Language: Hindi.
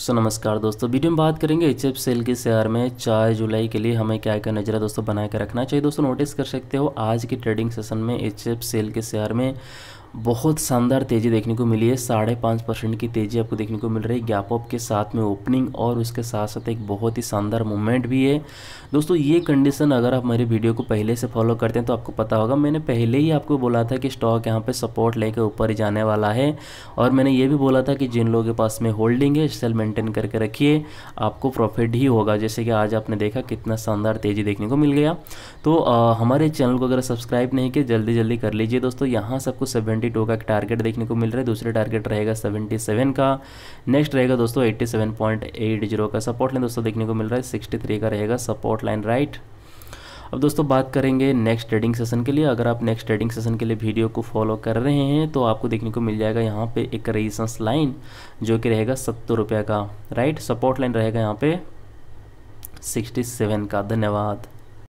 सो so, नमस्कार दोस्तों वीडियो में बात करेंगे एच एफ सेल के शेयर में चार जुलाई के लिए हमें क्या क्या नजरा दोस्तों बनाए के रखना चाहिए दोस्तों नोटिस कर सकते हो आज के ट्रेडिंग सेशन में एच एफ सेल के शेयर में बहुत शानदार तेज़ी देखने को मिली है साढ़े पाँच परसेंट की तेज़ी आपको देखने को मिल रही है गैप अप के साथ में ओपनिंग और उसके साथ साथ एक बहुत ही शानदार मूवमेंट भी है दोस्तों ये कंडीशन अगर आप मेरे वीडियो को पहले से फॉलो करते हैं तो आपको पता होगा मैंने पहले ही आपको बोला था कि स्टॉक यहाँ पर सपोर्ट लेकर ऊपर ही जाने वाला है और मैंने ये भी बोला था कि जिन लोगों के पास में होल्डिंग है सेल मेंटेन करके रखिए आपको प्रॉफिट ही होगा जैसे कि आज आपने देखा कितना शानदार तेज़ी देखने को मिल गया तो हमारे चैनल को अगर सब्सक्राइब नहीं किया जल्दी जल्दी कर लीजिए दोस्तों यहाँ सबको सेवेंटी सेवेंटी टू का एक टारगेट देखने को मिल रहा है दूसरे टारगेट रहेगा सेवेंटी सेवन का नेक्स्ट रहेगा दोस्तों eighty seven point eight zero का सपोर्ट लाइन दोस्तों देखने को मिल रहा है सिक्सटी थ्री का रहेगा सपोर्ट लाइन राइट अब दोस्तों बात करेंगे नेक्स्ट ट्रेडिंग सेशन के लिए अगर आप नेक्स्ट ट्रेडिंग सेशन के लिए वीडियो को फॉलो कर रहे हैं तो आपको देखने को मिल जाएगा यहाँ पे एक रेजिस्टेंस लाइन जो कि रहेगा सत्तर रुपये का राइट सपोर्ट लाइन रहेगा यहाँ पे सिक्सटी सेवन का धन्यवाद